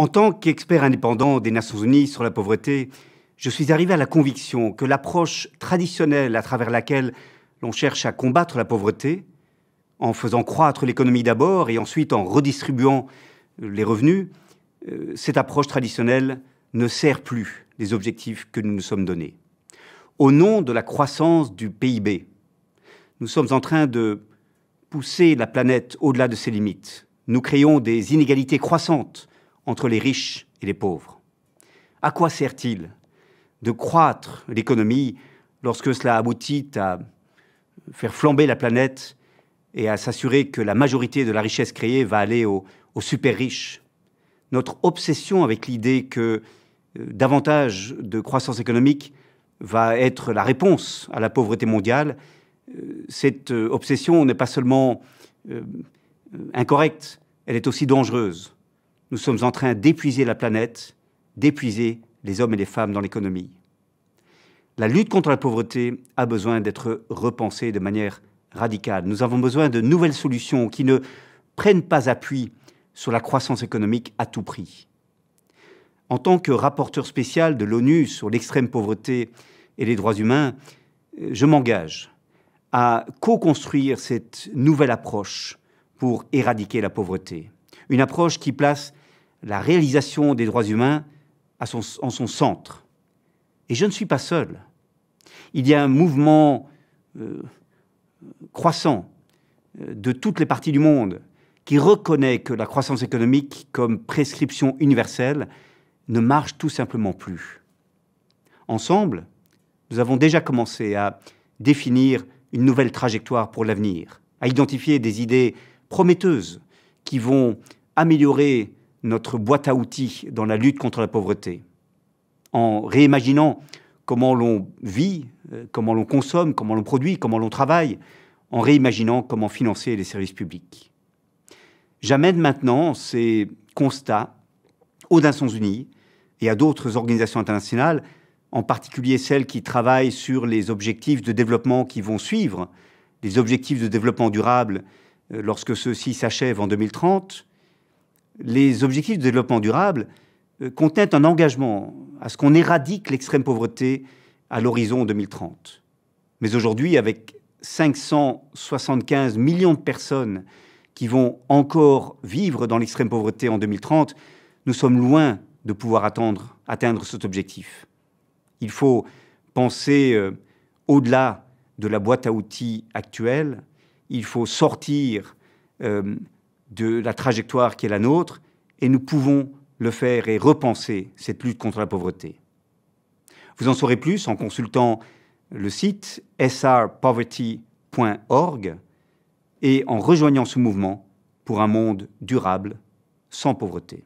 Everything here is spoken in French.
En tant qu'expert indépendant des Nations Unies sur la pauvreté, je suis arrivé à la conviction que l'approche traditionnelle à travers laquelle l'on cherche à combattre la pauvreté, en faisant croître l'économie d'abord et ensuite en redistribuant les revenus, euh, cette approche traditionnelle ne sert plus les objectifs que nous nous sommes donnés. Au nom de la croissance du PIB, nous sommes en train de pousser la planète au-delà de ses limites. Nous créons des inégalités croissantes entre les riches et les pauvres. À quoi sert-il de croître l'économie lorsque cela aboutit à faire flamber la planète et à s'assurer que la majorité de la richesse créée va aller aux, super riches Notre obsession avec l'idée que euh, davantage de croissance économique va être la réponse à la pauvreté mondiale, euh, cette euh, obsession n'est pas seulement incorrecte, elle est aussi dangereuse nous sommes en train d'épuiser la planète, d'épuiser les hommes et les femmes dans l'économie. La lutte contre la pauvreté a besoin d'être repensée de manière radicale. Nous avons besoin de nouvelles solutions qui ne prennent pas appui sur la croissance économique à tout prix. En tant que rapporteur spécial de l'ONU sur l'extrême pauvreté et les droits humains, je m'engage à co-construire cette nouvelle approche pour éradiquer la pauvreté. Une approche qui place la réalisation des droits humains en son centre. Et je ne suis pas seul. Il y a un mouvement euh, croissant euh, de toutes les parties du monde qui reconnaît que la croissance économique comme prescription universelle ne marche tout simplement plus. Ensemble, nous avons déjà commencé à définir une nouvelle trajectoire pour l'avenir, à identifier des idées prometteuses qui vont améliorer notre boîte à outils dans la lutte contre la pauvreté, en réimaginant comment l'on vit, euh, comment l'on consomme, comment l'on produit, comment l'on travaille, en réimaginant comment financer les services publics. J'amène maintenant ces constats aux Nations Unies et à d'autres organisations internationales, en particulier celles qui travaillent sur les objectifs de développement qui vont suivre, les objectifs de développement durable euh, lorsque ceux-ci s'achèvent en 2030, les objectifs de développement durable euh, contiennent un engagement à ce qu'on éradique l'extrême pauvreté à l'horizon 2030. Mais aujourd'hui, avec 575 millions de personnes qui vont encore vivre dans l'extrême pauvreté en 2030, nous sommes loin de pouvoir atteindre cet objectif. Il faut penser euh, au-delà de la boîte à outils actuelle, il faut sortir euh, de la trajectoire qui est la nôtre et nous pouvons le faire et repenser cette lutte contre la pauvreté. Vous en saurez plus en consultant le site srpoverty.org et en rejoignant ce mouvement pour un monde durable sans pauvreté.